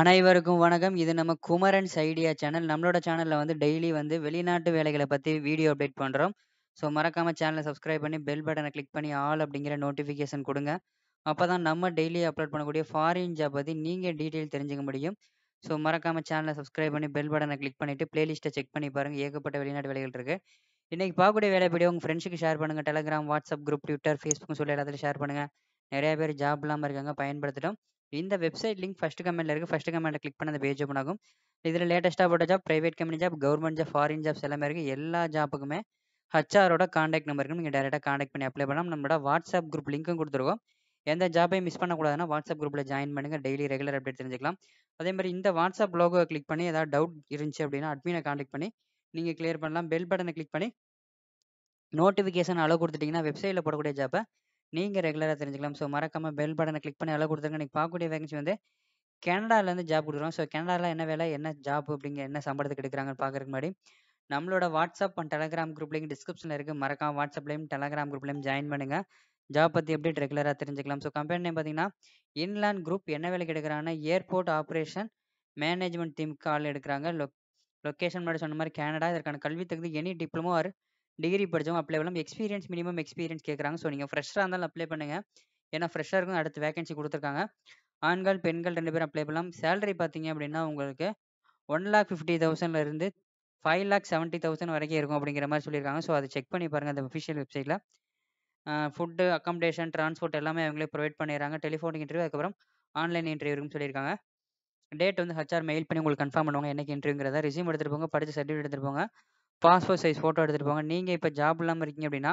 அனைவருக்கும் வணக்கம் இது நம்ம குமரன்ஸ் ஐடியா சேனல் நம்மளோட சேனலில் வந்து டெய்லி வந்து வெளிநாட்டு வேலைகளை பற்றி வீடியோ அப்டேட் பண்ணுறோம் ஸோ மறக்காமல் சேனலை சப்ஸ்கிரைப் பண்ணி பெல் பட்டனை கிளிக் பண்ணி ஆல் அப்படிங்கிற நோட்டிஃபிகேஷன் கொடுங்க அப்போ தான் நம்ம டெய்லி அப்லோட் பண்ணக்கூடிய ஃபாரின் ஜாப் பற்றி நீங்கள் டீட்டெயில் தெரிஞ்சுக்க முடியும் ஸோ மறக்காமல் சேனலை சப்ஸ்கிரைப் பண்ணி பெல் பட்டனை கிளிக் பண்ணிவிட்டு பிளேலிஸ்ட்டை செக் பண்ணி பாருங்கள் ஏகப்பட்ட வெளிநாட்டு வேலைகள் இருக்குது இன்றைக்கி பார்க்கக்கூடிய வேலை வீடியோ உங்கள் ஃப்ரெண்ட்ஸுக்கு ஷேர் பண்ணுங்கள் Telegram WhatsApp group Twitter Facebook சொல்லி எல்லாத்துலையும் ஷேர் பண்ணுங்கள் நிறைய பேர் ஜாப் இல்லாமல் இருக்காங்க பயன்படுத்திட்டோம் இந்த வெப்சைட் லிங்க் ஃபர்ஸ்ட் கமெண்ட்ல இருக்கு ஃபர்ஸ்ட் கமெண்ட்டை கிளிக் பண்ண அந்த பேஜ் ஓப்பன் ஆகும் இதில் லேட்டஸ்ட்டாக போட்ட job private company job government job foreign jobs எல்லாமே இருக்கு எல்லா ஜாப்புக்குமே ஹச்ஆரோட காண்டாக்ட் நம்பருக்கு நீங்கள் டேரெக்டாக காண்டாக்ட் பண்ணி அப்ளை பண்ணலாம் நம்மளோட வாட்ஸ்அப் குரூப் லிங்க்கும் கொடுத்துருக்கோம் எந்த ஜாப்பையும் மிஸ் பண்ணக்கூடாதுன்னா வாட்ஸ்அப் குரூப்பில் ஜாயின் பண்ணுங்க டெய்லி ரெகுலர் அப்டேட் தெரிஞ்சுக்கலாம் அதே மாதிரி இந்த வாட்ஸ்அப் லோகோவை கிளிக் பண்ணி ஏதாவது டவுட் இருந்துச்சு அப்படின்னா அட்மினை காண்டாக்ட் பண்ணி நீங்கள் கிளியர் பண்ணலாம் பெல் பட்டனை கிளிக் பண்ணி நோட்டிஃபிகேஷன் அளவு கொடுத்துட்டீங்கன்னா வெப்சைட்டில் போடக்கூடிய ஜாப்பை நீங்கள் ரெகுலராக தெரிஞ்சுக்கலாம் ஸோ மறக்காமல் பெல் பட்டனை கிளிக் பண்ணி அளவு கொடுத்துருங்க நீங்கள் பார்க்கக்கூடிய வேகன்சி வந்து கனடாலேருந்து ஜாப் கொடுக்குறோம் ஸோ கனடாவில் என்ன வேலை என்ன ஜாப் அப்படிங்க என்ன சம்பளத்துக்கு எடுக்கிறாங்கன்னு பார்க்குறதுக்கு முன்னாடி நம்மளோட வாட்ஸ்அப் அண்ட் டெலகிராம் குரூப்லேயும் டிஸ்கிரிப்ஷனில் இருக்குது மறக்காம வாட்ஸ்அப்லையும் டெலகிராம் குரூப்லேயும் ஜாயின் பண்ணுங்கள் ஜாப் பற்றி எப்படி ரெகுலராக தெரிஞ்சுக்கலாம் ஸோ கம்பெனி நேம் பார்த்தீங்கன்னா இன்லேண்ட் குரூப் என்ன வேலைக்கு எடுக்கிறாங்கன்னா ஏர்போர்ட் ஆப்ரேஷன் மேனேஜ்மெண்ட் டீமுக்கு ஆள் எடுக்கிறாங்க லொக் லொக்கேஷன் முன்னாடி சொன்ன மாதிரி கனடா இதற்கான கல்வி தகுதி எனி டிப்ளமோ ஆர் டிகிரி படித்தவங்க அப்ளை பண்ணலாம் எக்ஸ்பீரியன்ஸ் மினிமம் எக்ஸ்பீரியன்ஸ் கேட்குறாங்க ஸோ நீங்கள் ஃப்ரெஷ்ஷாக இருந்தாலும் அப்ளை பண்ணுங்கள் ஏன்னா ஃப்ரெஷ்ஷாக இருக்கும் அடுத்து வேகன்சி கொடுத்துருக்காங்க ஆண்கள் பெண்கள் ரெண்டு பேரும் அப்ளை பண்ணலாம் சேலரி பார்த்தீங்க அப்படின்னா உங்களுக்கு ஒன் லேக் ஃபிஃப்டி தௌசண்ட்லேருந்து ஃபைவ் லேக் செவன்ட்டி தௌசண்ட் வரைக்கும் இருக்கும் அப்படிங்கிற மாதிரி சொல்லியிருக்காங்க ஸோ அதை செக் பண்ணி பாருங்கள் அந்த அஃபிஷியல் வெப்சைட்டில் ஃபுட்டு அக்காமடேஷன் ட்ரான்ஸ்போர்ட் எல்லாமே அவங்களே ப்ரொவைட் பண்ணிடுறாங்க டெலிஃபோன் இன்டர்வியூ அதுக்கப்புறம் ஆன்லைன் இன்டர்வியூ இருக்குன்னு சொல்லியிருக்காங்க டேட் வந்து ஹச்ஆர் மெயில் பண்ணி உங்களுக்கு கன்ஃபார்ம் பண்ணுவாங்க என்னைக்கு இன்டர்வியூங்கிறத ரிசியூம் எடுத்துகிட்டு போங்க படித்த சர்டிஃபிகேட் எடுத்துகிட்டு போங்க பாஸ்போர்ட் சைஸ் ஃபோட்டோ எடுத்துகிட்டு போங்க நீங்கள் இப்போ ஜாப் இல்லாமல் இருக்கீங்க அப்படின்னா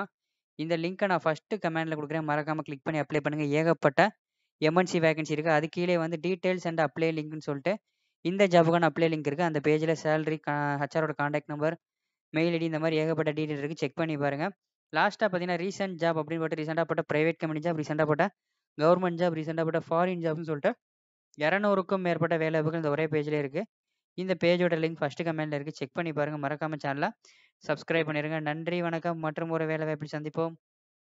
இந்த லிங்க்கை நான் ஃபஸ்ட்டு கமெண்டில் கொடுக்குறேன் மறக்காமல் கிளிக் பண்ணி அப்ளை பண்ணுங்கள் ஏகப்பட்ட எம்என்சி வேகன்சி இருக்குது அது கீழே வந்து டீட்டெயில்ஸ் அண்ட் அப்ளை லிங்க்னு சொல்லிட்டு இந்த ஜாபுக்கான அப்ளை லிங்க் இருக்குது அந்த பேஜில் சேலரி ஹச்ஆரோட காண்டாக்ட் நம்பர் மெயில் ஐடி இந்த மாதிரி ஏகப்பட்ட டீட்டெயில் இருக்குது செக் பண்ணி பாருங்கள் லாஸ்ட்டாக பார்த்தீங்கன்னா ரீசெண்ட் ஜாப் அப்படின்னு போட்டு ரீசெண்டாக போட்ட ப்ரைவேட் கம்பெனி ஜாப் ரீசெண்டாக போட்ட கவர்மெண்ட் ஜாப் ரீசெண்டாக போட்ட ஃபாரின் ஜாப்னு சொல்லிட்டு இரநூறுக்கும் மேற்பட்ட வாய்ப்புகள் இந்த ஒரே பேஜ்லேயே இருக்குது இந்த பேஜோட லிங்க் ஃபஸ்ட்டு கமெண்ட்ல இருக்குது செக் பண்ணி பாருங்கள் மறக்காமல் சேனலை சப்ஸ்கிரைப் பண்ணிடுங்க நன்றி வணக்கம் மற்றும் ஒரு வேலை வாய்ப்பில் சந்திப்போம்